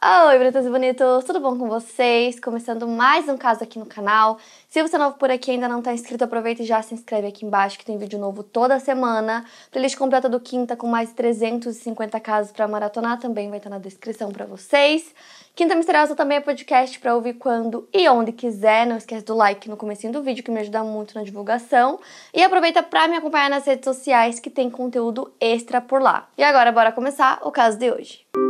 Oi, Brutas e Bonitos, tudo bom com vocês? Começando mais um caso aqui no canal. Se você é novo por aqui e ainda não está inscrito, aproveita e já se inscreve aqui embaixo que tem vídeo novo toda semana. Playlist completa do Quinta com mais 350 casos para maratonar também vai estar tá na descrição para vocês. Quinta Misteriosa também é podcast para ouvir quando e onde quiser. Não esquece do like no começo do vídeo que me ajuda muito na divulgação. E aproveita para me acompanhar nas redes sociais que tem conteúdo extra por lá. E agora bora começar o caso de hoje. Música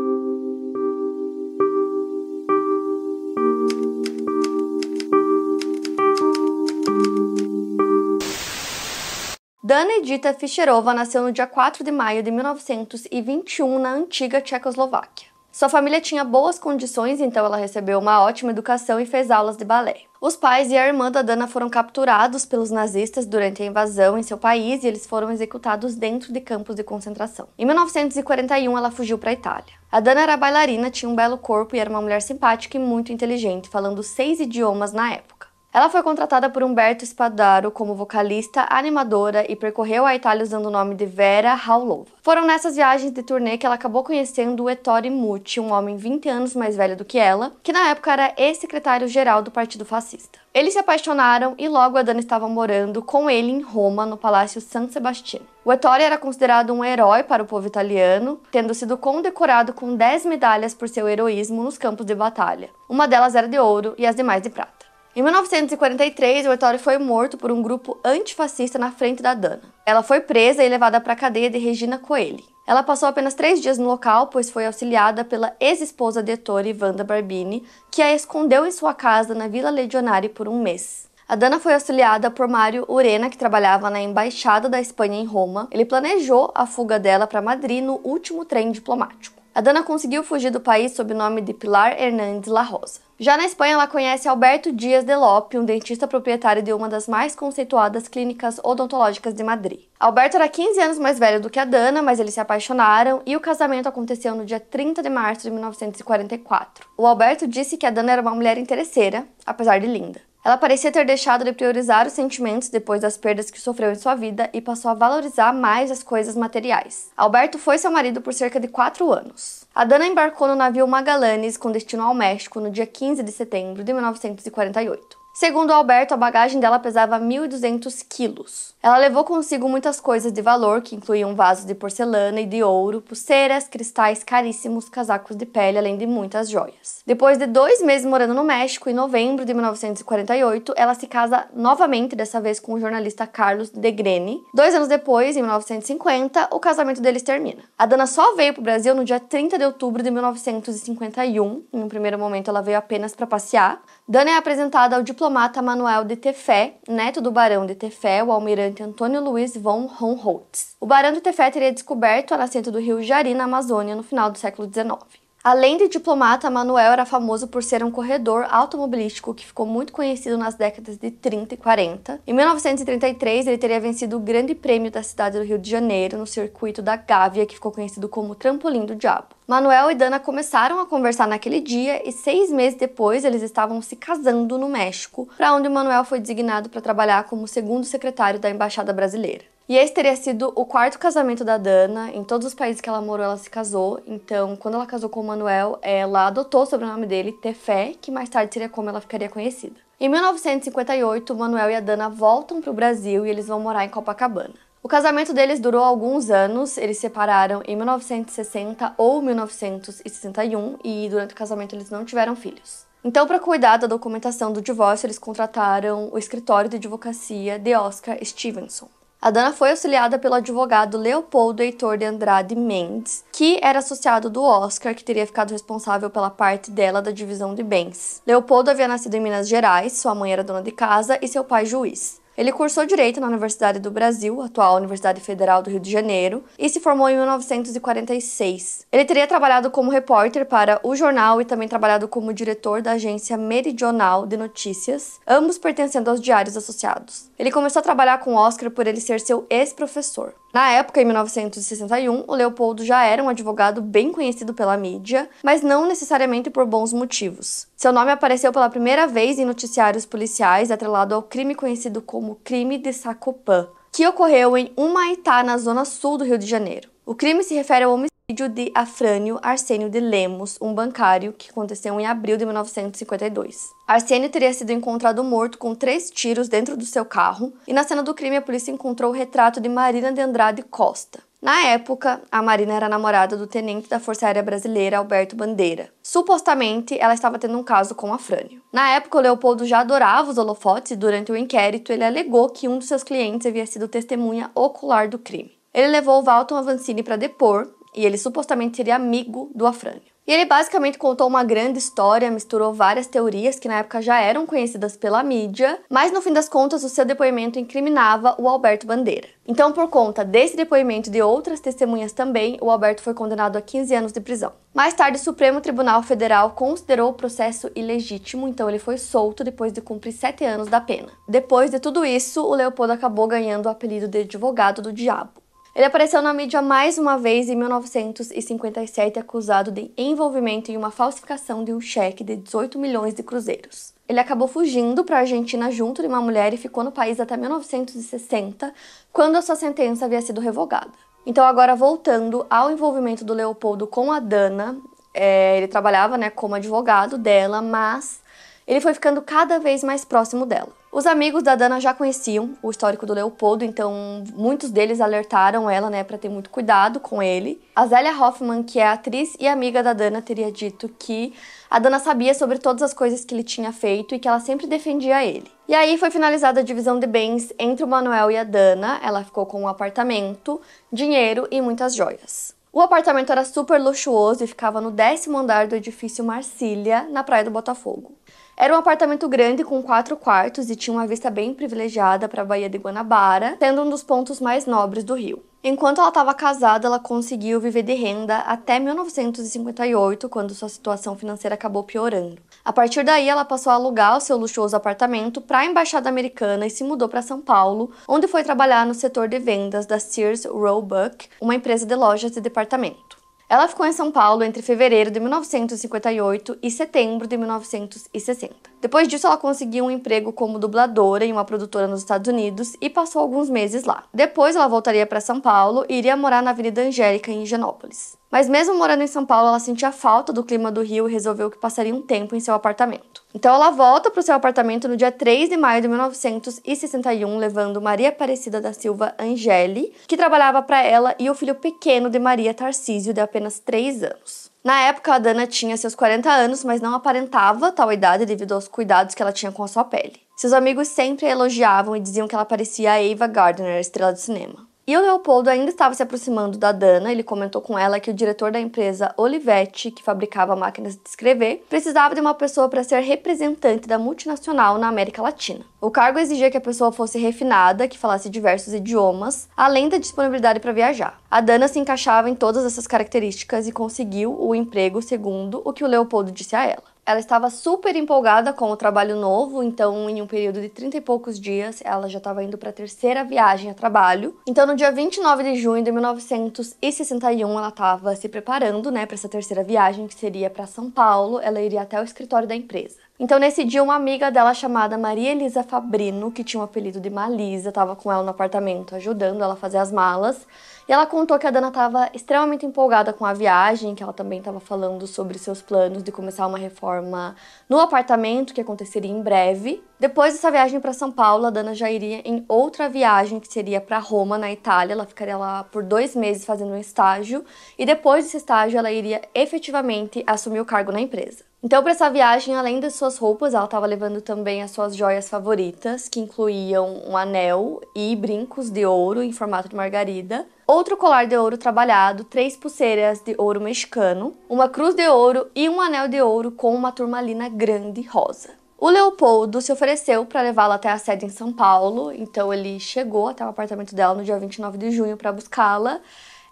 Dana Edita Fischerova nasceu no dia 4 de maio de 1921 na antiga Tchecoslováquia. Sua família tinha boas condições, então ela recebeu uma ótima educação e fez aulas de balé. Os pais e a irmã da Dana foram capturados pelos nazistas durante a invasão em seu país e eles foram executados dentro de campos de concentração. Em 1941, ela fugiu para a Itália. A Dana era bailarina, tinha um belo corpo e era uma mulher simpática e muito inteligente, falando seis idiomas na época. Ela foi contratada por Humberto Spadaro como vocalista, animadora e percorreu a Itália usando o nome de Vera Raulova. Foram nessas viagens de turnê que ela acabou conhecendo o Ettore Muti, um homem 20 anos mais velho do que ela, que na época era ex-secretário-geral do Partido Fascista. Eles se apaixonaram e logo a Dana estava morando com ele em Roma, no Palácio San Sebastiano. O Ettore era considerado um herói para o povo italiano, tendo sido condecorado com 10 medalhas por seu heroísmo nos campos de batalha. Uma delas era de ouro e as demais de prata. Em 1943, o Ettore foi morto por um grupo antifascista na frente da Dana. Ela foi presa e levada para a cadeia de Regina Coeli. Ela passou apenas três dias no local, pois foi auxiliada pela ex-esposa de Ettore, Wanda Barbini, que a escondeu em sua casa na Vila Legionari por um mês. A Dana foi auxiliada por Mário Urena, que trabalhava na Embaixada da Espanha em Roma. Ele planejou a fuga dela para Madrid no último trem diplomático. A Dana conseguiu fugir do país sob o nome de Pilar Hernandes La Rosa. Já na Espanha, ela conhece Alberto Dias de Lope, um dentista proprietário de uma das mais conceituadas clínicas odontológicas de Madrid. Alberto era 15 anos mais velho do que a Dana, mas eles se apaixonaram e o casamento aconteceu no dia 30 de março de 1944. O Alberto disse que a Dana era uma mulher interesseira, apesar de linda. Ela parecia ter deixado de priorizar os sentimentos depois das perdas que sofreu em sua vida e passou a valorizar mais as coisas materiais. Alberto foi seu marido por cerca de quatro anos. A Dana embarcou no navio Magalanes com destino ao México no dia 15 de setembro de 1948. Segundo Alberto, a bagagem dela pesava 1.200 quilos. Ela levou consigo muitas coisas de valor, que incluíam vasos de porcelana e de ouro, pulseiras, cristais caríssimos, casacos de pele, além de muitas joias. Depois de dois meses morando no México, em novembro de 1948, ela se casa novamente, dessa vez com o jornalista Carlos de Grene. Dois anos depois, em 1950, o casamento deles termina. A Dana só veio para o Brasil no dia 30 de outubro de 1951. Em um primeiro momento, ela veio apenas para passear. Dana é apresentada ao diplomata diplomata Manuel de Tefé, neto do barão de Tefé, o almirante Antônio Luiz von Honholtz. O barão de Tefé teria descoberto a nascente do rio Jari na Amazônia no final do século XIX. Além de diplomata, Manuel era famoso por ser um corredor automobilístico que ficou muito conhecido nas décadas de 30 e 40. Em 1933, ele teria vencido o Grande Prêmio da cidade do Rio de Janeiro no circuito da Gávea, que ficou conhecido como Trampolim do Diabo. Manuel e Dana começaram a conversar naquele dia e seis meses depois eles estavam se casando no México, para onde Manuel foi designado para trabalhar como segundo secretário da Embaixada Brasileira. E esse teria sido o quarto casamento da Dana. Em todos os países que ela morou, ela se casou. Então, quando ela casou com o Manuel, ela adotou o sobrenome dele, Tefé, que mais tarde seria como ela ficaria conhecida. Em 1958, o Manuel e a Dana voltam para o Brasil e eles vão morar em Copacabana. O casamento deles durou alguns anos, eles se separaram em 1960 ou 1961 e durante o casamento eles não tiveram filhos. Então, para cuidar da documentação do divórcio, eles contrataram o escritório de advocacia de Oscar Stevenson. A Dana foi auxiliada pelo advogado Leopoldo Heitor de Andrade Mendes, que era associado do Oscar, que teria ficado responsável pela parte dela da divisão de bens. Leopoldo havia nascido em Minas Gerais, sua mãe era dona de casa e seu pai juiz. Ele cursou Direito na Universidade do Brasil, atual Universidade Federal do Rio de Janeiro, e se formou em 1946. Ele teria trabalhado como repórter para o jornal e também trabalhado como diretor da agência Meridional de Notícias, ambos pertencendo aos Diários Associados. Ele começou a trabalhar com Oscar por ele ser seu ex-professor. Na época, em 1961, o Leopoldo já era um advogado bem conhecido pela mídia, mas não necessariamente por bons motivos. Seu nome apareceu pela primeira vez em noticiários policiais atrelado ao crime conhecido como crime de Sacopã, que ocorreu em Humaitá, na zona sul do Rio de Janeiro. O crime se refere ao homicídio vídeo de Afrânio Arsênio de Lemos, um bancário, que aconteceu em abril de 1952. Arsênio teria sido encontrado morto com três tiros dentro do seu carro e na cena do crime a polícia encontrou o retrato de Marina de Andrade Costa. Na época, a Marina era namorada do tenente da Força Aérea Brasileira Alberto Bandeira. Supostamente, ela estava tendo um caso com Afrânio. Na época, o Leopoldo já adorava os holofotes e durante o inquérito ele alegou que um dos seus clientes havia sido testemunha ocular do crime. Ele levou o Valton Avancini para depor e ele supostamente seria amigo do Afrânio. E ele basicamente contou uma grande história, misturou várias teorias que na época já eram conhecidas pela mídia, mas no fim das contas o seu depoimento incriminava o Alberto Bandeira. Então, por conta desse depoimento e de outras testemunhas também, o Alberto foi condenado a 15 anos de prisão. Mais tarde, o Supremo Tribunal Federal considerou o processo ilegítimo, então ele foi solto depois de cumprir 7 anos da pena. Depois de tudo isso, o Leopoldo acabou ganhando o apelido de advogado do diabo. Ele apareceu na mídia mais uma vez em 1957 acusado de envolvimento em uma falsificação de um cheque de 18 milhões de cruzeiros. Ele acabou fugindo para a Argentina junto de uma mulher e ficou no país até 1960, quando a sua sentença havia sido revogada. Então, agora voltando ao envolvimento do Leopoldo com a Dana, é, ele trabalhava né, como advogado dela, mas ele foi ficando cada vez mais próximo dela. Os amigos da Dana já conheciam o histórico do Leopoldo, então muitos deles alertaram ela, né, para ter muito cuidado com ele. A Zélia Hoffman, que é atriz e amiga da Dana, teria dito que a Dana sabia sobre todas as coisas que ele tinha feito e que ela sempre defendia ele. E aí foi finalizada a divisão de bens entre o Manuel e a Dana. Ela ficou com um apartamento, dinheiro e muitas joias. O apartamento era super luxuoso e ficava no décimo andar do edifício Marsília, na Praia do Botafogo. Era um apartamento grande com quatro quartos e tinha uma vista bem privilegiada para a Baía de Guanabara, sendo um dos pontos mais nobres do Rio. Enquanto ela estava casada, ela conseguiu viver de renda até 1958, quando sua situação financeira acabou piorando. A partir daí, ela passou a alugar o seu luxuoso apartamento para a embaixada americana e se mudou para São Paulo, onde foi trabalhar no setor de vendas da Sears Roebuck, uma empresa de lojas de departamento. Ela ficou em São Paulo entre fevereiro de 1958 e setembro de 1960. Depois disso, ela conseguiu um emprego como dubladora em uma produtora nos Estados Unidos e passou alguns meses lá. Depois, ela voltaria para São Paulo e iria morar na Avenida Angélica, em Higienópolis. Mas mesmo morando em São Paulo, ela sentia falta do clima do Rio e resolveu que passaria um tempo em seu apartamento. Então ela volta para o seu apartamento no dia 3 de maio de 1961, levando Maria Aparecida da Silva Angeli, que trabalhava para ela, e o filho pequeno de Maria Tarcísio, de apenas 3 anos. Na época, a Dana tinha seus 40 anos, mas não aparentava tal idade devido aos cuidados que ela tinha com a sua pele. Seus amigos sempre a elogiavam e diziam que ela parecia a Ava Gardner, estrela de cinema. E o Leopoldo ainda estava se aproximando da Dana, ele comentou com ela que o diretor da empresa Olivetti, que fabricava máquinas de escrever, precisava de uma pessoa para ser representante da multinacional na América Latina. O cargo exigia que a pessoa fosse refinada, que falasse diversos idiomas, além da disponibilidade para viajar. A Dana se encaixava em todas essas características e conseguiu o emprego segundo o que o Leopoldo disse a ela. Ela estava super empolgada com o trabalho novo, então em um período de 30 e poucos dias ela já estava indo para a terceira viagem a trabalho. Então no dia 29 de junho de 1961 ela estava se preparando, né, para essa terceira viagem que seria para São Paulo. Ela iria até o escritório da empresa. Então, nesse dia, uma amiga dela chamada Maria Elisa Fabrino, que tinha o um apelido de Malisa, estava com ela no apartamento ajudando ela a fazer as malas. E ela contou que a Dana estava extremamente empolgada com a viagem, que ela também estava falando sobre seus planos de começar uma reforma no apartamento, que aconteceria em breve. Depois dessa viagem para São Paulo, a Dana já iria em outra viagem, que seria para Roma, na Itália. Ela ficaria lá por dois meses fazendo um estágio, e depois desse estágio, ela iria efetivamente assumir o cargo na empresa. Então, para essa viagem, além das suas roupas, ela estava levando também as suas joias favoritas, que incluíam um anel e brincos de ouro em formato de margarida outro colar de ouro trabalhado, três pulseiras de ouro mexicano, uma cruz de ouro e um anel de ouro com uma turmalina grande rosa. O Leopoldo se ofereceu para levá-la até a sede em São Paulo, então ele chegou até o apartamento dela no dia 29 de junho para buscá-la.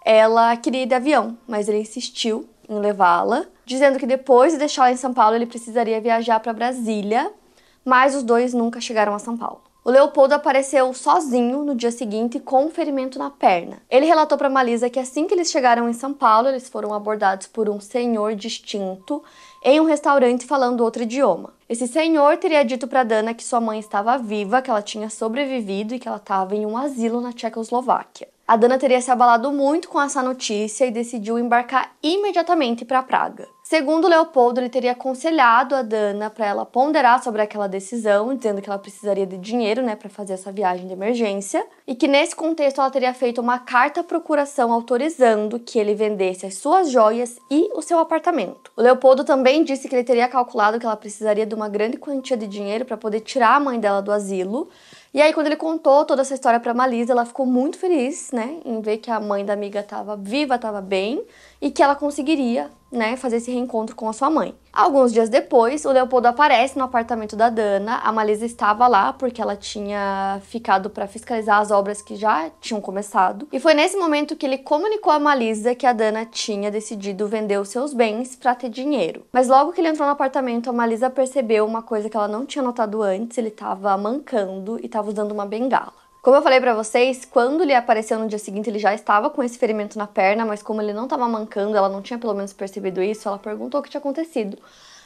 Ela queria ir de avião, mas ele insistiu em levá-la, dizendo que depois de deixá-la em São Paulo ele precisaria viajar para Brasília, mas os dois nunca chegaram a São Paulo. O Leopoldo apareceu sozinho no dia seguinte com um ferimento na perna. Ele relatou para Malisa que assim que eles chegaram em São Paulo, eles foram abordados por um senhor distinto em um restaurante falando outro idioma. Esse senhor teria dito para Dana que sua mãe estava viva, que ela tinha sobrevivido e que ela estava em um asilo na Tchecoslováquia. A Dana teria se abalado muito com essa notícia e decidiu embarcar imediatamente para Praga. Segundo Leopoldo, ele teria aconselhado a Dana para ela ponderar sobre aquela decisão, dizendo que ela precisaria de dinheiro, né, para fazer essa viagem de emergência, e que nesse contexto ela teria feito uma carta à procuração autorizando que ele vendesse as suas joias e o seu apartamento. O Leopoldo também disse que ele teria calculado que ela precisaria de uma grande quantia de dinheiro para poder tirar a mãe dela do asilo, e aí, quando ele contou toda essa história para Malisa, ela ficou muito feliz, né, em ver que a mãe da amiga estava viva, estava bem, e que ela conseguiria, né, fazer esse reencontro com a sua mãe. Alguns dias depois, o Leopoldo aparece no apartamento da Dana. A Malisa estava lá porque ela tinha ficado para fiscalizar as obras que já tinham começado. E foi nesse momento que ele comunicou a Malisa que a Dana tinha decidido vender os seus bens para ter dinheiro. Mas logo que ele entrou no apartamento, a Malisa percebeu uma coisa que ela não tinha notado antes, ele estava mancando e estava usando uma bengala. Como eu falei para vocês, quando ele apareceu no dia seguinte, ele já estava com esse ferimento na perna, mas como ele não estava mancando, ela não tinha pelo menos percebido isso, ela perguntou o que tinha acontecido.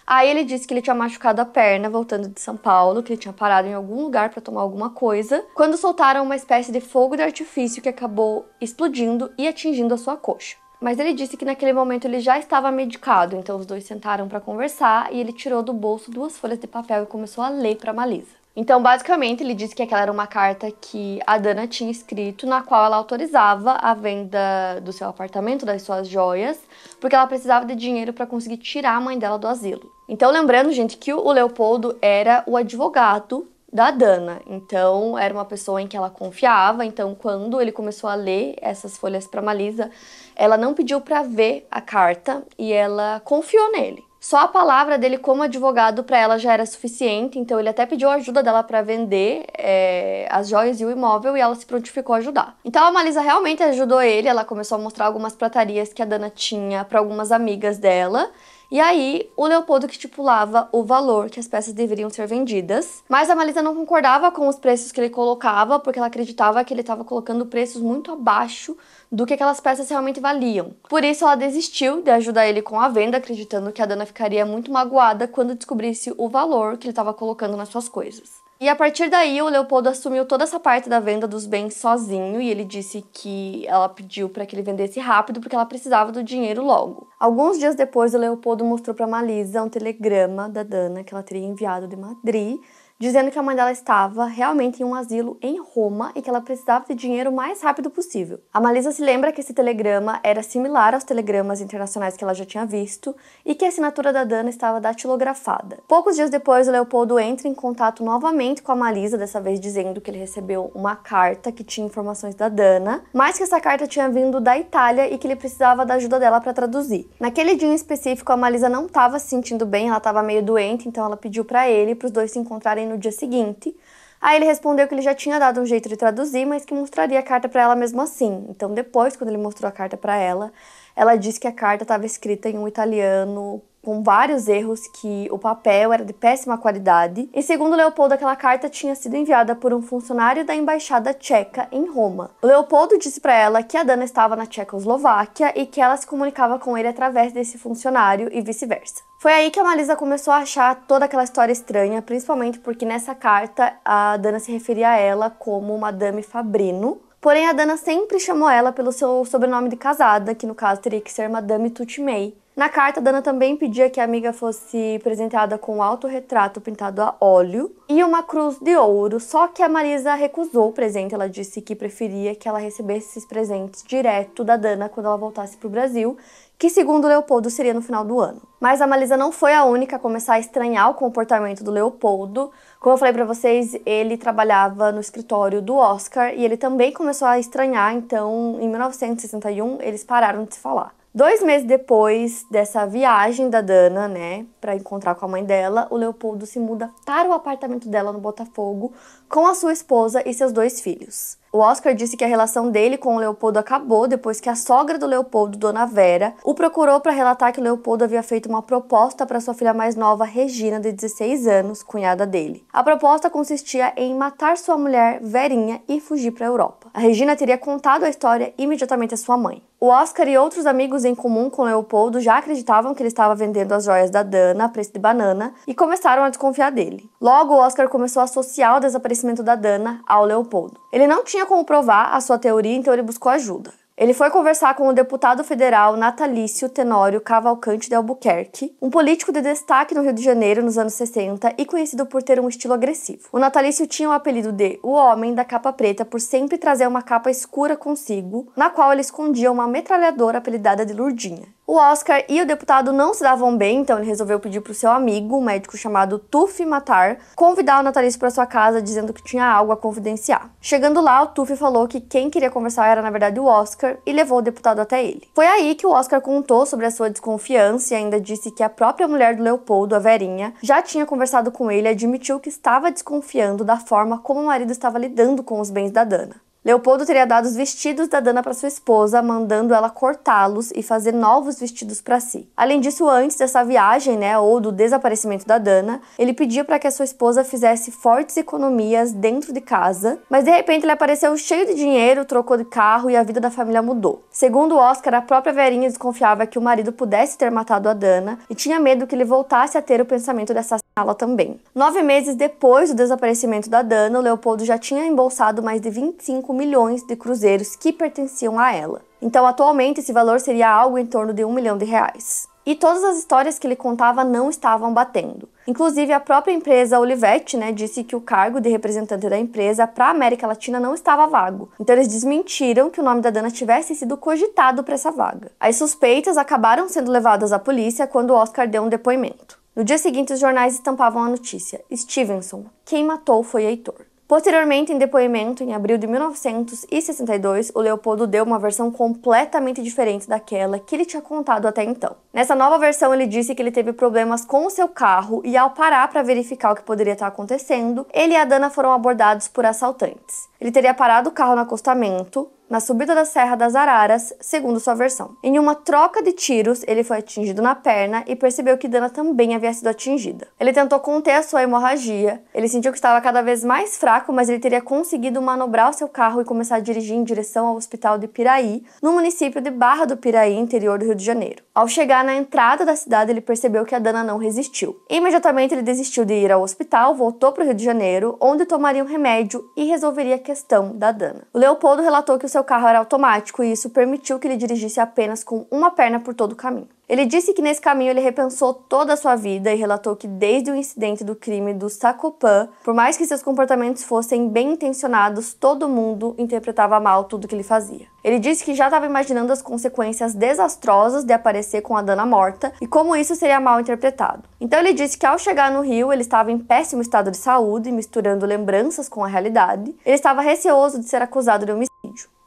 Aí ele disse que ele tinha machucado a perna voltando de São Paulo, que ele tinha parado em algum lugar para tomar alguma coisa, quando soltaram uma espécie de fogo de artifício que acabou explodindo e atingindo a sua coxa. Mas ele disse que naquele momento ele já estava medicado, então os dois sentaram para conversar e ele tirou do bolso duas folhas de papel e começou a ler para Malisa. Então, basicamente, ele disse que aquela era uma carta que a Dana tinha escrito, na qual ela autorizava a venda do seu apartamento, das suas joias, porque ela precisava de dinheiro para conseguir tirar a mãe dela do asilo. Então, lembrando, gente, que o Leopoldo era o advogado da Dana. Então, era uma pessoa em que ela confiava. Então, quando ele começou a ler essas folhas para Malisa, ela não pediu para ver a carta e ela confiou nele. Só a palavra dele como advogado para ela já era suficiente, então ele até pediu ajuda dela para vender é, as joias e o imóvel e ela se prontificou a ajudar. Então a Malisa realmente ajudou ele, ela começou a mostrar algumas pratarias que a Dana tinha para algumas amigas dela. E aí, o Leopoldo que estipulava o valor que as peças deveriam ser vendidas, mas a malita não concordava com os preços que ele colocava, porque ela acreditava que ele estava colocando preços muito abaixo do que aquelas peças realmente valiam. Por isso, ela desistiu de ajudar ele com a venda, acreditando que a Dana ficaria muito magoada quando descobrisse o valor que ele estava colocando nas suas coisas. E a partir daí, o Leopoldo assumiu toda essa parte da venda dos bens sozinho e ele disse que ela pediu para que ele vendesse rápido porque ela precisava do dinheiro logo. Alguns dias depois, o Leopoldo mostrou para Malisa um telegrama da Dana que ela teria enviado de Madrid dizendo que a mãe dela estava realmente em um asilo em Roma e que ela precisava de dinheiro o mais rápido possível. A Malisa se lembra que esse telegrama era similar aos telegramas internacionais que ela já tinha visto e que a assinatura da Dana estava datilografada. Poucos dias depois, o Leopoldo entra em contato novamente com a Malisa, dessa vez dizendo que ele recebeu uma carta que tinha informações da Dana, mas que essa carta tinha vindo da Itália e que ele precisava da ajuda dela para traduzir. Naquele dia em específico, a Malisa não estava se sentindo bem, ela estava meio doente, então ela pediu para ele, para os dois se encontrarem no dia seguinte. Aí ele respondeu que ele já tinha dado um jeito de traduzir, mas que mostraria a carta para ela mesmo assim. Então depois, quando ele mostrou a carta para ela, ela disse que a carta estava escrita em um italiano com vários erros que o papel era de péssima qualidade. e segundo Leopoldo, aquela carta tinha sido enviada por um funcionário da embaixada tcheca em Roma. O Leopoldo disse para ela que a Dana estava na Tchecoslováquia e que ela se comunicava com ele através desse funcionário e vice-versa. Foi aí que a Marisa começou a achar toda aquela história estranha, principalmente porque nessa carta a Dana se referia a ela como Madame Fabrino, Porém, a Dana sempre chamou ela pelo seu sobrenome de casada, que no caso teria que ser Madame Tutmei. Na carta, Dana também pedia que a amiga fosse presenteada com um autorretrato pintado a óleo e uma cruz de ouro, só que a Marisa recusou o presente. Ela disse que preferia que ela recebesse esses presentes direto da Dana quando ela voltasse para o Brasil, que segundo Leopoldo seria no final do ano. Mas a Marisa não foi a única a começar a estranhar o comportamento do Leopoldo. Como eu falei para vocês, ele trabalhava no escritório do Oscar e ele também começou a estranhar, então em 1961 eles pararam de se falar. Dois meses depois dessa viagem da Dana, né, para encontrar com a mãe dela, o Leopoldo se muda para o apartamento dela no Botafogo com a sua esposa e seus dois filhos. O Oscar disse que a relação dele com o Leopoldo acabou depois que a sogra do Leopoldo, Dona Vera, o procurou para relatar que o Leopoldo havia feito uma proposta para sua filha mais nova, Regina, de 16 anos, cunhada dele. A proposta consistia em matar sua mulher, Verinha, e fugir para a Europa. A Regina teria contado a história imediatamente à sua mãe. O Oscar e outros amigos em comum com Leopoldo já acreditavam que ele estava vendendo as joias da Dana a preço de banana e começaram a desconfiar dele. Logo, o Oscar começou a associar o desaparecimento da Dana ao Leopoldo. Ele não tinha como provar a sua teoria, então ele buscou ajuda. Ele foi conversar com o deputado federal Natalício Tenório Cavalcante de Albuquerque, um político de destaque no Rio de Janeiro nos anos 60 e conhecido por ter um estilo agressivo. O Natalício tinha o apelido de o Homem da Capa Preta por sempre trazer uma capa escura consigo, na qual ele escondia uma metralhadora apelidada de Lurdinha. O Oscar e o deputado não se davam bem, então ele resolveu pedir para o seu amigo, um médico chamado Tufi Matar, convidar o natalício para sua casa, dizendo que tinha algo a confidenciar. Chegando lá, o Tufi falou que quem queria conversar era na verdade o Oscar e levou o deputado até ele. Foi aí que o Oscar contou sobre a sua desconfiança e ainda disse que a própria mulher do Leopoldo, a Verinha, já tinha conversado com ele e admitiu que estava desconfiando da forma como o marido estava lidando com os bens da Dana. Leopoldo teria dado os vestidos da Dana para sua esposa, mandando ela cortá-los e fazer novos vestidos para si. Além disso, antes dessa viagem, né, ou do desaparecimento da Dana, ele pedia para que a sua esposa fizesse fortes economias dentro de casa, mas de repente ele apareceu cheio de dinheiro, trocou de carro e a vida da família mudou. Segundo Oscar, a própria Verinha desconfiava que o marido pudesse ter matado a Dana e tinha medo que ele voltasse a ter o pensamento dessa ela também. Nove meses depois do desaparecimento da Dana, o Leopoldo já tinha embolsado mais de 25 milhões de cruzeiros que pertenciam a ela. Então, atualmente, esse valor seria algo em torno de um milhão de reais. E todas as histórias que ele contava não estavam batendo. Inclusive, a própria empresa Olivetti né, disse que o cargo de representante da empresa para a América Latina não estava vago. Então, eles desmentiram que o nome da Dana tivesse sido cogitado para essa vaga. As suspeitas acabaram sendo levadas à polícia quando Oscar deu um depoimento. No dia seguinte, os jornais estampavam a notícia: Stevenson, quem matou foi Heitor. Posteriormente, em depoimento, em abril de 1962, o Leopoldo deu uma versão completamente diferente daquela que ele tinha contado até então. Nessa nova versão, ele disse que ele teve problemas com o seu carro e, ao parar para verificar o que poderia estar tá acontecendo, ele e a Dana foram abordados por assaltantes. Ele teria parado o carro no acostamento, na subida da Serra das Araras, segundo sua versão. Em uma troca de tiros, ele foi atingido na perna e percebeu que Dana também havia sido atingida. Ele tentou conter a sua hemorragia, ele sentiu que estava cada vez mais fraco, mas ele teria conseguido manobrar o seu carro e começar a dirigir em direção ao hospital de Piraí, no município de Barra do Piraí, interior do Rio de Janeiro. Ao chegar na entrada da cidade, ele percebeu que a Dana não resistiu. Imediatamente ele desistiu de ir ao hospital, voltou para o Rio de Janeiro, onde tomaria um remédio e resolveria a questão da Dana. O Leopoldo relatou que o seu seu carro era automático e isso permitiu que ele dirigisse apenas com uma perna por todo o caminho. Ele disse que nesse caminho ele repensou toda a sua vida e relatou que desde o incidente do crime do Sacopan, por mais que seus comportamentos fossem bem intencionados, todo mundo interpretava mal tudo que ele fazia. Ele disse que já estava imaginando as consequências desastrosas de aparecer com a Dana morta e como isso seria mal interpretado. Então ele disse que ao chegar no Rio, ele estava em péssimo estado de saúde, misturando lembranças com a realidade. Ele estava receoso de ser acusado de homicídio.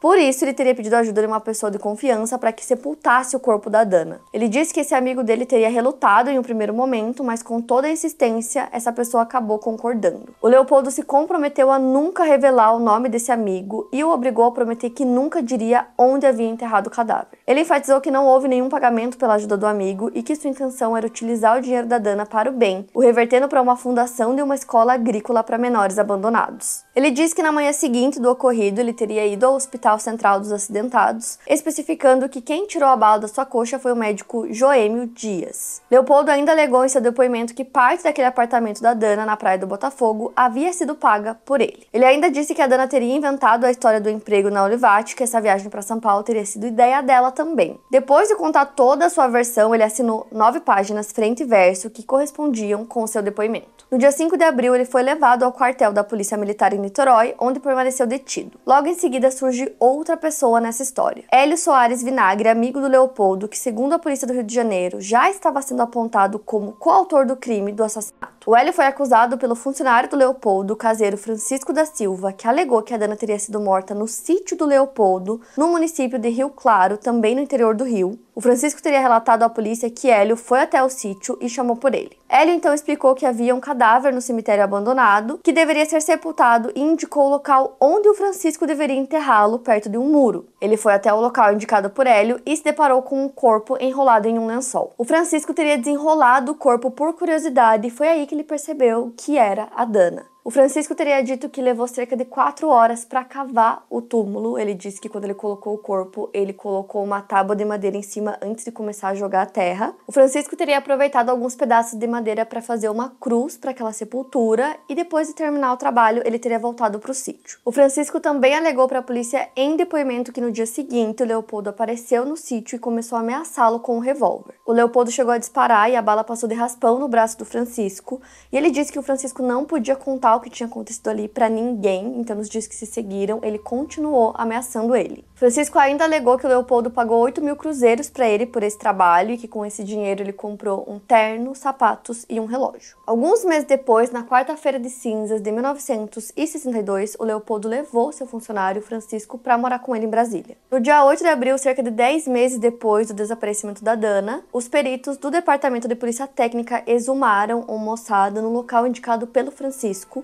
Por isso, ele teria pedido ajuda de uma pessoa de confiança para que sepultasse o corpo da Dana. Ele disse que esse amigo dele teria relutado em um primeiro momento, mas com toda a insistência, essa pessoa acabou concordando. O Leopoldo se comprometeu a nunca revelar o nome desse amigo e o obrigou a prometer que nunca diria onde havia enterrado o cadáver. Ele enfatizou que não houve nenhum pagamento pela ajuda do amigo e que sua intenção era utilizar o dinheiro da Dana para o bem, o revertendo para uma fundação de uma escola agrícola para menores abandonados. Ele diz que na manhã seguinte do ocorrido ele teria ido ao Hospital Central dos Acidentados, especificando que quem tirou a bala da sua coxa foi o médico Joêmio Dias. Leopoldo ainda alegou em seu depoimento que parte daquele apartamento da Dana na Praia do Botafogo havia sido paga por ele. Ele ainda disse que a Dana teria inventado a história do emprego na Olivati, que essa viagem para São Paulo teria sido ideia dela também. Depois de contar toda a sua versão, ele assinou nove páginas frente e verso que correspondiam com seu depoimento. No dia 5 de abril, ele foi levado ao quartel da Polícia Militar em Niterói, onde permaneceu detido. Logo em seguida surge outra pessoa nessa história. Hélio Soares Vinagre, amigo do Leopoldo, que segundo a polícia do Rio de Janeiro, já estava sendo apontado como coautor do crime do assassinato. O Hélio foi acusado pelo funcionário do Leopoldo, caseiro Francisco da Silva, que alegou que a Dana teria sido morta no sítio do Leopoldo, no município de Rio Claro, também no interior do Rio. O Francisco teria relatado à polícia que Hélio foi até o sítio e chamou por ele. Hélio então explicou que havia um cadáver no cemitério abandonado que deveria ser sepultado indicou o local onde o Francisco deveria enterrá-lo, perto de um muro. Ele foi até o local indicado por Hélio e se deparou com um corpo enrolado em um lençol. O Francisco teria desenrolado o corpo por curiosidade e foi aí que ele percebeu que era a Dana. O Francisco teria dito que levou cerca de quatro horas para cavar o túmulo. Ele disse que quando ele colocou o corpo, ele colocou uma tábua de madeira em cima antes de começar a jogar a terra. O Francisco teria aproveitado alguns pedaços de madeira para fazer uma cruz para aquela sepultura e depois de terminar o trabalho, ele teria voltado para o sítio. O Francisco também alegou para a polícia em depoimento que no dia seguinte o Leopoldo apareceu no sítio e começou a ameaçá-lo com um revólver. O Leopoldo chegou a disparar e a bala passou de raspão no braço do Francisco, e ele disse que o Francisco não podia contar que tinha acontecido ali para ninguém, então nos dias que se seguiram, ele continuou ameaçando ele. Francisco ainda alegou que o Leopoldo pagou 8 mil cruzeiros para ele por esse trabalho e que com esse dinheiro ele comprou um terno, sapatos e um relógio. Alguns meses depois, na quarta-feira de cinzas de 1962, o Leopoldo levou seu funcionário Francisco para morar com ele em Brasília. No dia 8 de abril, cerca de 10 meses depois do desaparecimento da Dana, os peritos do Departamento de Polícia Técnica exumaram um moçada no local indicado pelo Francisco,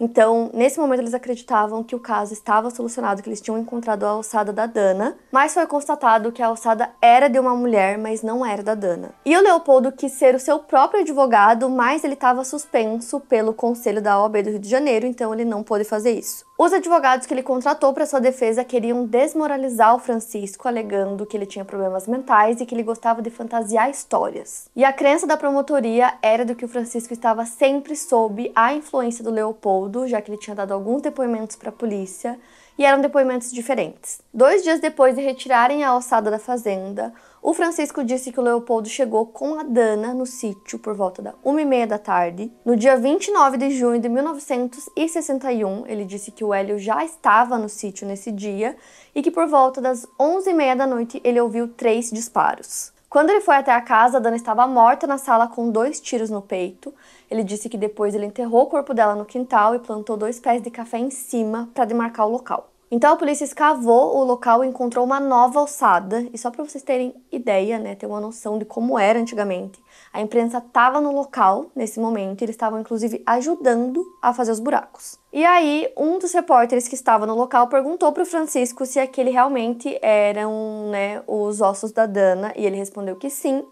Então, nesse momento, eles acreditavam que o caso estava solucionado, que eles tinham encontrado a alçada da Dana, mas foi constatado que a alçada era de uma mulher, mas não era da Dana. E o Leopoldo quis ser o seu próprio advogado, mas ele estava suspenso pelo conselho da OAB do Rio de Janeiro, então ele não pôde fazer isso. Os advogados que ele contratou para sua defesa queriam desmoralizar o Francisco, alegando que ele tinha problemas mentais e que ele gostava de fantasiar histórias. E a crença da promotoria era de que o Francisco estava sempre sob a influência do Leopoldo tudo, já que ele tinha dado alguns depoimentos para a polícia e eram depoimentos diferentes. Dois dias depois de retirarem a alçada da fazenda, o Francisco disse que o Leopoldo chegou com a Dana no sítio por volta da 1h30 da tarde. No dia 29 de junho de 1961, ele disse que o Hélio já estava no sítio nesse dia e que por volta das 11h30 da noite ele ouviu três disparos. Quando ele foi até a casa, a Dana estava morta na sala com dois tiros no peito ele disse que depois ele enterrou o corpo dela no quintal e plantou dois pés de café em cima para demarcar o local. Então a polícia escavou o local e encontrou uma nova alçada. E só para vocês terem ideia, né, ter uma noção de como era antigamente, a imprensa estava no local nesse momento, e eles estavam inclusive ajudando a fazer os buracos. E aí, um dos repórteres que estava no local perguntou para o Francisco se aquele realmente eram né, os ossos da Dana, e ele respondeu que sim.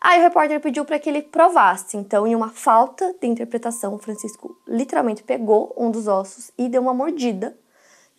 Aí o repórter pediu para que ele provasse. Então, em uma falta de interpretação, Francisco literalmente pegou um dos ossos e deu uma mordida.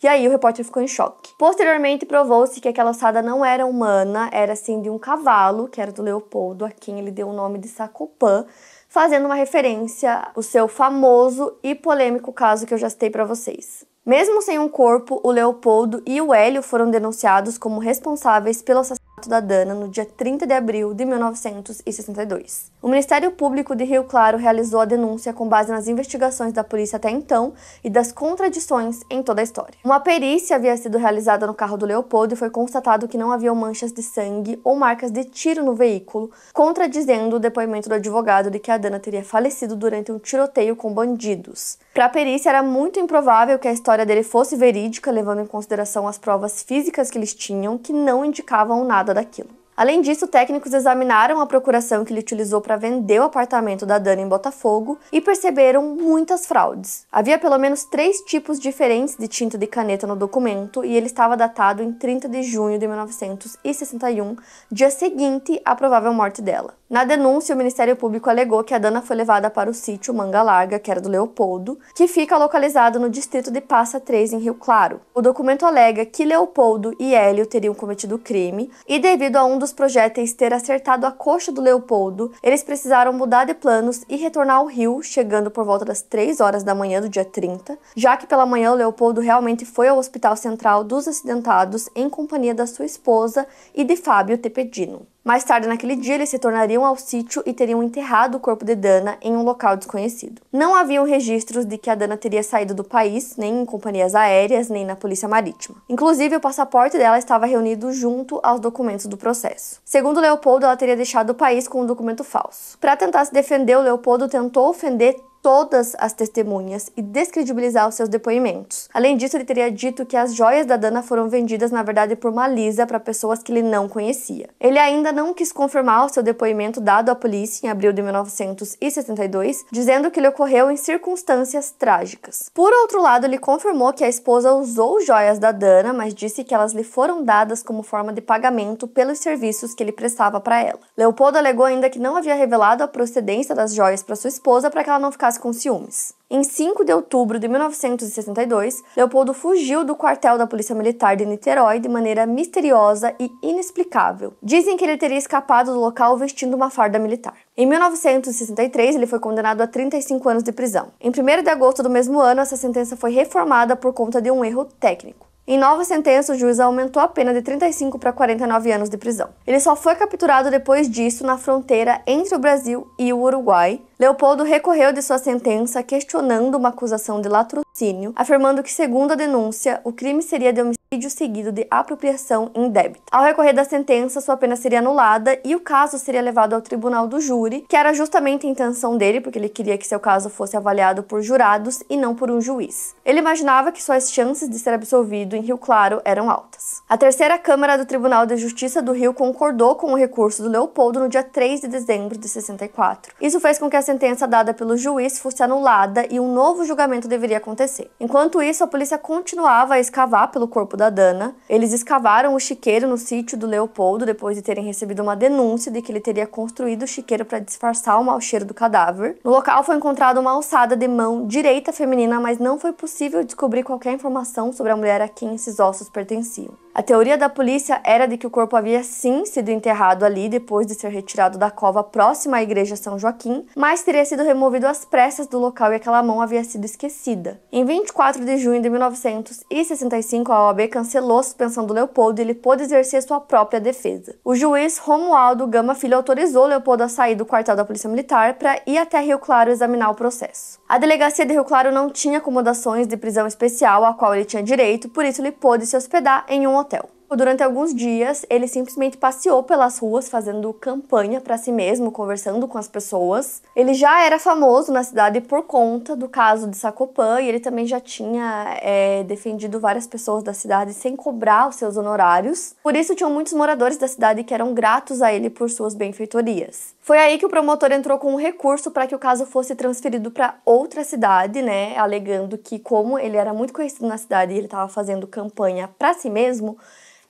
E aí o repórter ficou em choque. Posteriormente, provou-se que aquela ossada não era humana, era sim de um cavalo, que era do Leopoldo, a quem ele deu o nome de Sacopan, fazendo uma referência ao seu famoso e polêmico caso que eu já citei para vocês. Mesmo sem um corpo, o Leopoldo e o Hélio foram denunciados como responsáveis pelo assassinato da Dana no dia 30 de abril de 1962. O Ministério Público de Rio Claro realizou a denúncia com base nas investigações da polícia até então e das contradições em toda a história. Uma perícia havia sido realizada no carro do Leopoldo e foi constatado que não havia manchas de sangue ou marcas de tiro no veículo, contradizendo o depoimento do advogado de que a Dana teria falecido durante um tiroteio com bandidos. Para a perícia, era muito improvável que a história dele fosse verídica, levando em consideração as provas físicas que eles tinham, que não indicavam nada daquilo. Além disso, técnicos examinaram a procuração que ele utilizou para vender o apartamento da Dana em Botafogo e perceberam muitas fraudes. Havia pelo menos três tipos diferentes de tinta de caneta no documento e ele estava datado em 30 de junho de 1961, dia seguinte à provável morte dela. Na denúncia, o Ministério Público alegou que a Dana foi levada para o sítio Manga Larga, que era do Leopoldo, que fica localizado no distrito de Passa 3, em Rio Claro. O documento alega que Leopoldo e Hélio teriam cometido o crime e, devido a um dos projéteis ter acertado a coxa do Leopoldo, eles precisaram mudar de planos e retornar ao Rio, chegando por volta das 3 horas da manhã do dia 30, já que pela manhã o Leopoldo realmente foi ao Hospital Central dos Acidentados em companhia da sua esposa e de Fábio Tepedino. Mais tarde naquele dia, eles se tornariam ao sítio e teriam enterrado o corpo de Dana em um local desconhecido. Não haviam registros de que a Dana teria saído do país, nem em companhias aéreas, nem na polícia marítima. Inclusive, o passaporte dela estava reunido junto aos documentos do processo. Segundo Leopoldo, ela teria deixado o país com um documento falso. Para tentar se defender, o Leopoldo tentou ofender todas as testemunhas e descredibilizar os seus depoimentos. Além disso, ele teria dito que as joias da Dana foram vendidas, na verdade, por Malisa para pessoas que ele não conhecia. Ele ainda não quis confirmar o seu depoimento dado à polícia em abril de 1962, dizendo que ele ocorreu em circunstâncias trágicas. Por outro lado, ele confirmou que a esposa usou joias da Dana, mas disse que elas lhe foram dadas como forma de pagamento pelos serviços que ele prestava para ela. Leopoldo alegou ainda que não havia revelado a procedência das joias para sua esposa para que ela não ficasse com ciúmes. Em 5 de outubro de 1962, Leopoldo fugiu do quartel da Polícia Militar de Niterói de maneira misteriosa e inexplicável. Dizem que ele teria escapado do local vestindo uma farda militar. Em 1963, ele foi condenado a 35 anos de prisão. Em 1 de agosto do mesmo ano, essa sentença foi reformada por conta de um erro técnico. Em nova sentença, o juiz aumentou a pena de 35 para 49 anos de prisão. Ele só foi capturado depois disso na fronteira entre o Brasil e o Uruguai. Leopoldo recorreu de sua sentença questionando uma acusação de latrocínio latrocínio, afirmando que, segundo a denúncia, o crime seria de homicídio seguido de apropriação em débito Ao recorrer da sentença, sua pena seria anulada e o caso seria levado ao tribunal do júri, que era justamente a intenção dele, porque ele queria que seu caso fosse avaliado por jurados e não por um juiz. Ele imaginava que suas chances de ser absolvido em Rio Claro eram altas. A terceira Câmara do Tribunal de Justiça do Rio concordou com o recurso do Leopoldo no dia 3 de dezembro de 64. Isso fez com que a sentença dada pelo juiz fosse anulada e um novo julgamento deveria acontecer Enquanto isso, a polícia continuava a escavar pelo corpo da Dana. Eles escavaram o chiqueiro no sítio do Leopoldo depois de terem recebido uma denúncia de que ele teria construído o chiqueiro para disfarçar o mau cheiro do cadáver. No local foi encontrada uma alçada de mão direita feminina, mas não foi possível descobrir qualquer informação sobre a mulher a quem esses ossos pertenciam. A teoria da polícia era de que o corpo havia sim sido enterrado ali depois de ser retirado da cova próxima à igreja São Joaquim, mas teria sido removido às pressas do local e aquela mão havia sido esquecida. Em 24 de junho de 1965, a OAB cancelou a suspensão do Leopoldo e ele pôde exercer sua própria defesa. O juiz Romualdo Gama Filho autorizou Leopoldo a sair do quartel da Polícia Militar para ir até Rio Claro examinar o processo. A delegacia de Rio Claro não tinha acomodações de prisão especial a qual ele tinha direito, por isso ele pôde se hospedar em um hotel. Durante alguns dias, ele simplesmente passeou pelas ruas fazendo campanha para si mesmo, conversando com as pessoas. Ele já era famoso na cidade por conta do caso de Sacopan e ele também já tinha é, defendido várias pessoas da cidade sem cobrar os seus honorários. Por isso, tinham muitos moradores da cidade que eram gratos a ele por suas benfeitorias. Foi aí que o promotor entrou com um recurso para que o caso fosse transferido para outra cidade, né? Alegando que, como ele era muito conhecido na cidade e ele estava fazendo campanha para si mesmo,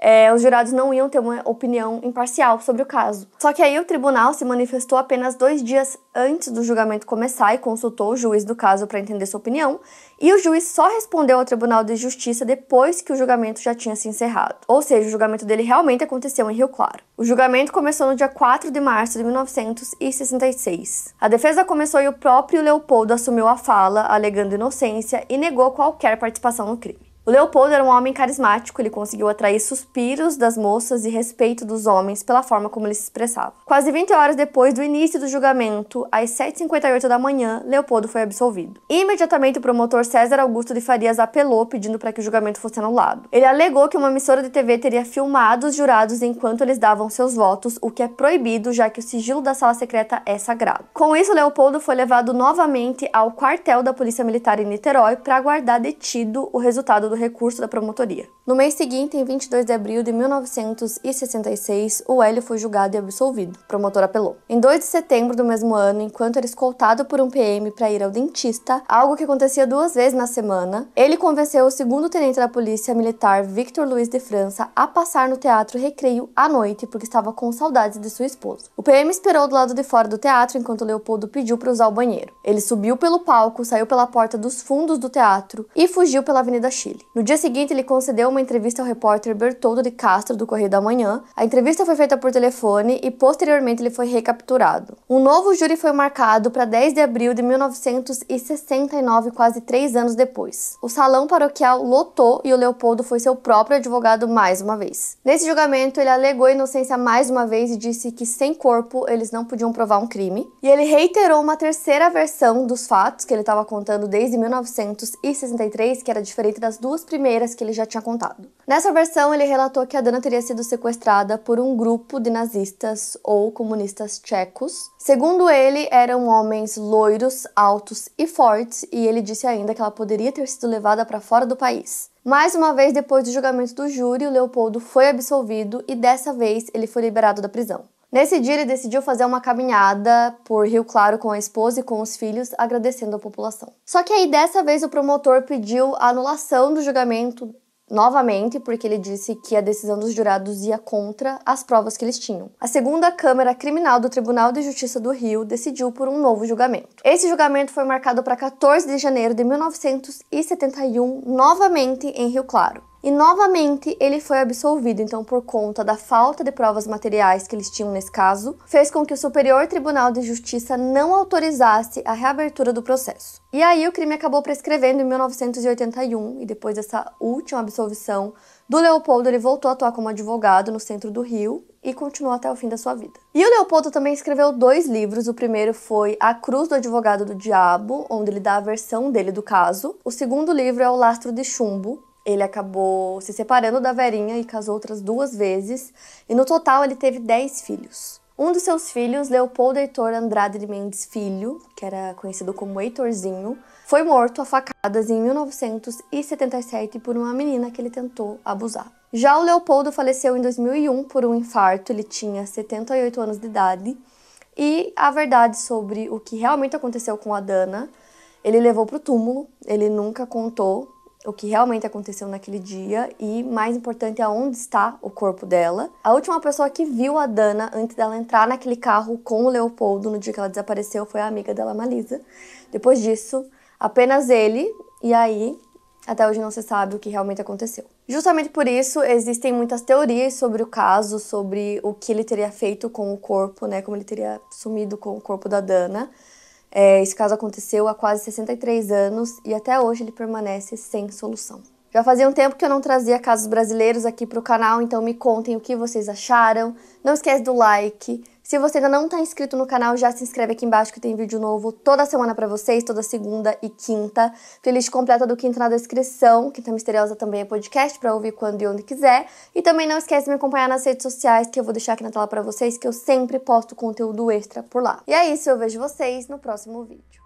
é, os jurados não iam ter uma opinião imparcial sobre o caso. Só que aí o tribunal se manifestou apenas dois dias antes do julgamento começar e consultou o juiz do caso para entender sua opinião, e o juiz só respondeu ao Tribunal de Justiça depois que o julgamento já tinha se encerrado. Ou seja, o julgamento dele realmente aconteceu em Rio Claro. O julgamento começou no dia 4 de março de 1966. A defesa começou e o próprio Leopoldo assumiu a fala, alegando inocência e negou qualquer participação no crime. O Leopoldo era um homem carismático, ele conseguiu atrair suspiros das moças e respeito dos homens pela forma como ele se expressava. Quase 20 horas depois do início do julgamento, às 7h58 da manhã, Leopoldo foi absolvido. Imediatamente, o promotor César Augusto de Farias apelou pedindo para que o julgamento fosse anulado. Ele alegou que uma emissora de TV teria filmado os jurados enquanto eles davam seus votos, o que é proibido, já que o sigilo da sala secreta é sagrado. Com isso, Leopoldo foi levado novamente ao quartel da Polícia Militar em Niterói para aguardar detido o resultado do recurso da promotoria. No mês seguinte, em 22 de abril de 1966, o Hélio foi julgado e absolvido. O promotor apelou. Em 2 de setembro do mesmo ano, enquanto era escoltado por um PM para ir ao dentista, algo que acontecia duas vezes na semana, ele convenceu o segundo tenente da polícia militar, Victor Luiz de França, a passar no teatro Recreio à noite porque estava com saudades de sua esposa. O PM esperou do lado de fora do teatro enquanto Leopoldo pediu para usar o banheiro. Ele subiu pelo palco, saiu pela porta dos fundos do teatro e fugiu pela Avenida Chile. No dia seguinte, ele concedeu uma uma entrevista ao repórter Bertoldo de Castro do Correio da Manhã. A entrevista foi feita por telefone e posteriormente ele foi recapturado. Um novo júri foi marcado para 10 de abril de 1969, quase três anos depois. O salão paroquial lotou e o Leopoldo foi seu próprio advogado mais uma vez. Nesse julgamento, ele alegou inocência mais uma vez e disse que sem corpo eles não podiam provar um crime. E ele reiterou uma terceira versão dos fatos que ele estava contando desde 1963, que era diferente das duas primeiras que ele já tinha contado contado. Nessa versão, ele relatou que a Dana teria sido sequestrada por um grupo de nazistas ou comunistas tchecos. Segundo ele, eram homens loiros, altos e fortes, e ele disse ainda que ela poderia ter sido levada para fora do país. Mais uma vez, depois do julgamento do júri, o Leopoldo foi absolvido e dessa vez ele foi liberado da prisão. Nesse dia, ele decidiu fazer uma caminhada por Rio Claro com a esposa e com os filhos, agradecendo a população. Só que aí, dessa vez, o promotor pediu a anulação do julgamento novamente, porque ele disse que a decisão dos jurados ia contra as provas que eles tinham. A segunda Câmara Criminal do Tribunal de Justiça do Rio decidiu por um novo julgamento. Esse julgamento foi marcado para 14 de janeiro de 1971, novamente em Rio Claro. E novamente ele foi absolvido, então, por conta da falta de provas materiais que eles tinham nesse caso, fez com que o Superior Tribunal de Justiça não autorizasse a reabertura do processo. E aí o crime acabou prescrevendo em 1981, e depois dessa última absolvição do Leopoldo, ele voltou a atuar como advogado no centro do Rio e continuou até o fim da sua vida. E o Leopoldo também escreveu dois livros. O primeiro foi A Cruz do Advogado do Diabo, onde ele dá a versão dele do caso. O segundo livro é O Lastro de Chumbo, ele acabou se separando da Verinha e casou outras duas vezes, e no total ele teve 10 filhos. Um dos seus filhos, Leopoldo Heitor Andrade de Mendes Filho, que era conhecido como Heitorzinho, foi morto a facadas em 1977 por uma menina que ele tentou abusar. Já o Leopoldo faleceu em 2001 por um infarto, ele tinha 78 anos de idade, e a verdade sobre o que realmente aconteceu com a Dana, ele levou para o túmulo, ele nunca contou o que realmente aconteceu naquele dia e, mais importante, aonde está o corpo dela. A última pessoa que viu a Dana antes dela entrar naquele carro com o Leopoldo no dia que ela desapareceu foi a amiga dela, Malisa. Depois disso, apenas ele e aí até hoje não se sabe o que realmente aconteceu. Justamente por isso, existem muitas teorias sobre o caso, sobre o que ele teria feito com o corpo, né, como ele teria sumido com o corpo da Dana. É, esse caso aconteceu há quase 63 anos e até hoje ele permanece sem solução. Já fazia um tempo que eu não trazia casos brasileiros aqui para o canal, então me contem o que vocês acharam. Não esquece do like, se você ainda não está inscrito no canal, já se inscreve aqui embaixo que tem vídeo novo toda semana para vocês, toda segunda e quinta. Playlist completa do Quinta na descrição. Quinta Misteriosa também é podcast para ouvir quando e onde quiser. E também não esquece de me acompanhar nas redes sociais, que eu vou deixar aqui na tela para vocês, que eu sempre posto conteúdo extra por lá. E é isso, eu vejo vocês no próximo vídeo.